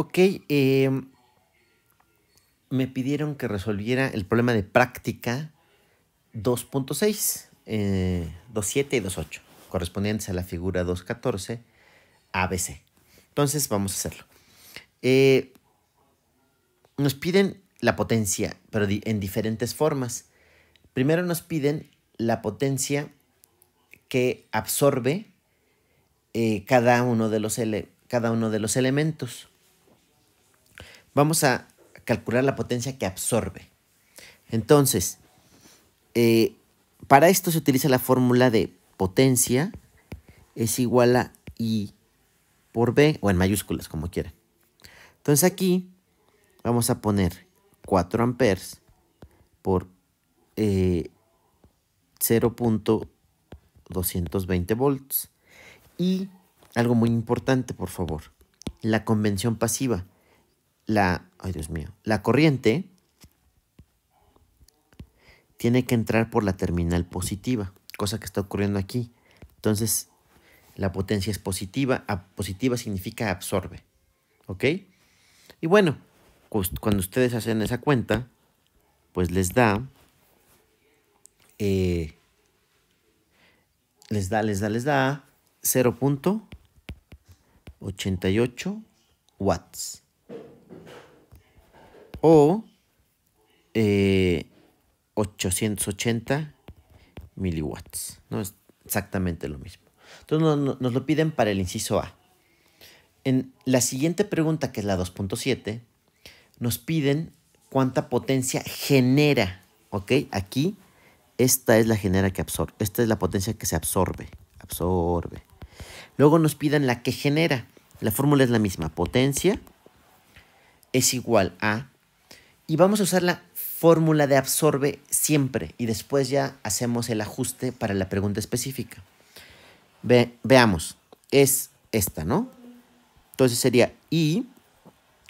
Ok, em, me pidieron que resolviera el problema de práctica 2.6, 2.7 eh, y 2.8, correspondientes a la figura 2.14 ABC. Entonces vamos a hacerlo. Eh, nos piden la potencia, pero en diferentes formas. Primero nos piden la potencia que absorbe eh, cada, uno de los cada uno de los elementos vamos a calcular la potencia que absorbe. Entonces, eh, para esto se utiliza la fórmula de potencia es igual a I por B, o en mayúsculas, como quieran. Entonces aquí vamos a poner 4 amperes por 0.220 eh, volts. Y algo muy importante, por favor, la convención pasiva la, Dios mío, la corriente tiene que entrar por la terminal positiva, cosa que está ocurriendo aquí. Entonces, la potencia es positiva, positiva significa absorbe, ¿ok? Y bueno, pues, cuando ustedes hacen esa cuenta, pues les da, eh, les da, les da, les da 0.88 watts o 880 eh, miliwatts. No es exactamente lo mismo. Entonces nos lo piden para el inciso A. En la siguiente pregunta, que es la 2.7, nos piden cuánta potencia genera. ¿Ok? Aquí, esta es la genera que absorbe. Esta es la potencia que se absorbe. Absorbe. Luego nos piden la que genera. La fórmula es la misma. Potencia es igual a y vamos a usar la fórmula de absorbe siempre y después ya hacemos el ajuste para la pregunta específica. veamos, es esta, ¿no? Entonces sería I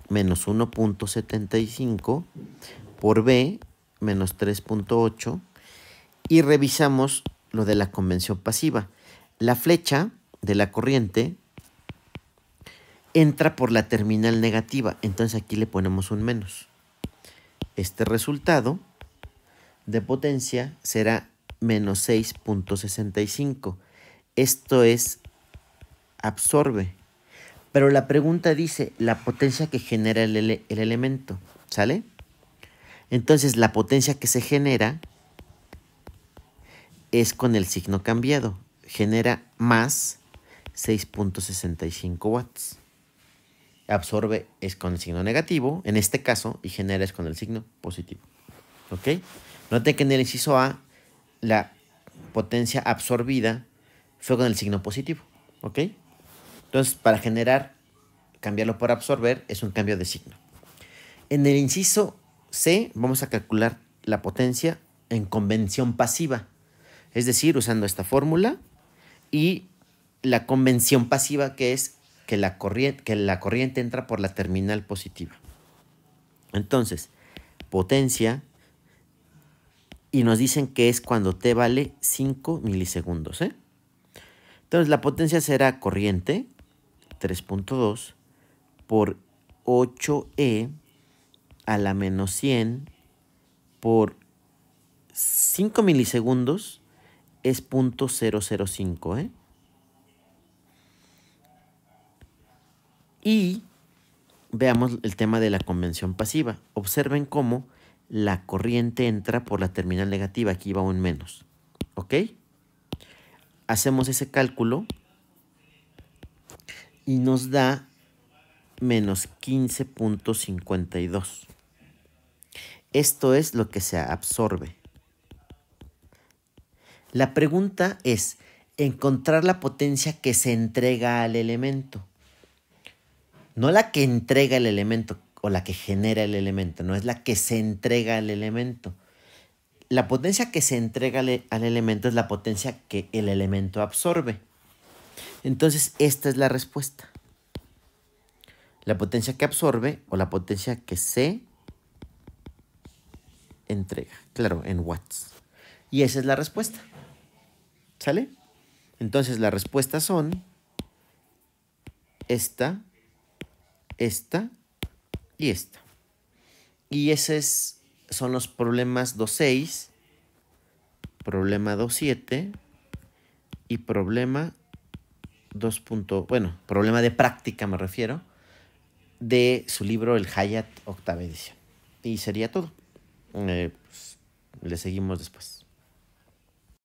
menos 1.75 por B menos 3.8 y revisamos lo de la convención pasiva. La flecha de la corriente entra por la terminal negativa, entonces aquí le ponemos un menos. Este resultado de potencia será menos 6.65. Esto es absorbe. Pero la pregunta dice la potencia que genera el, el elemento. ¿Sale? Entonces la potencia que se genera es con el signo cambiado. Genera más 6.65 watts absorbe es con el signo negativo, en este caso, y genera es con el signo positivo. ¿Ok? Note que en el inciso A, la potencia absorbida fue con el signo positivo. ¿Ok? Entonces, para generar, cambiarlo por absorber es un cambio de signo. En el inciso C, vamos a calcular la potencia en convención pasiva. Es decir, usando esta fórmula y la convención pasiva que es que la corriente, que la corriente entra por la terminal positiva. Entonces, potencia y nos dicen que es cuando T vale 5 milisegundos. ¿eh? Entonces la potencia será corriente 3.2 por 8E a la menos 100 por 5 milisegundos es 0.005. ¿eh? Y veamos el tema de la convención pasiva. Observen cómo la corriente entra por la terminal negativa, aquí va un menos. ¿Ok? Hacemos ese cálculo y nos da menos 15.52. Esto es lo que se absorbe. La pregunta es encontrar la potencia que se entrega al elemento. No la que entrega el elemento o la que genera el elemento, no es la que se entrega al elemento. La potencia que se entrega al elemento es la potencia que el elemento absorbe. Entonces, esta es la respuesta. La potencia que absorbe o la potencia que se entrega. Claro, en watts. Y esa es la respuesta. ¿Sale? Entonces, las respuestas son esta esta y esta. Y esos son los problemas 2.6, problema 2.7 y problema 2. bueno, problema de práctica me refiero, de su libro El Hayat, octava edición. Y sería todo. Eh, pues, le seguimos después.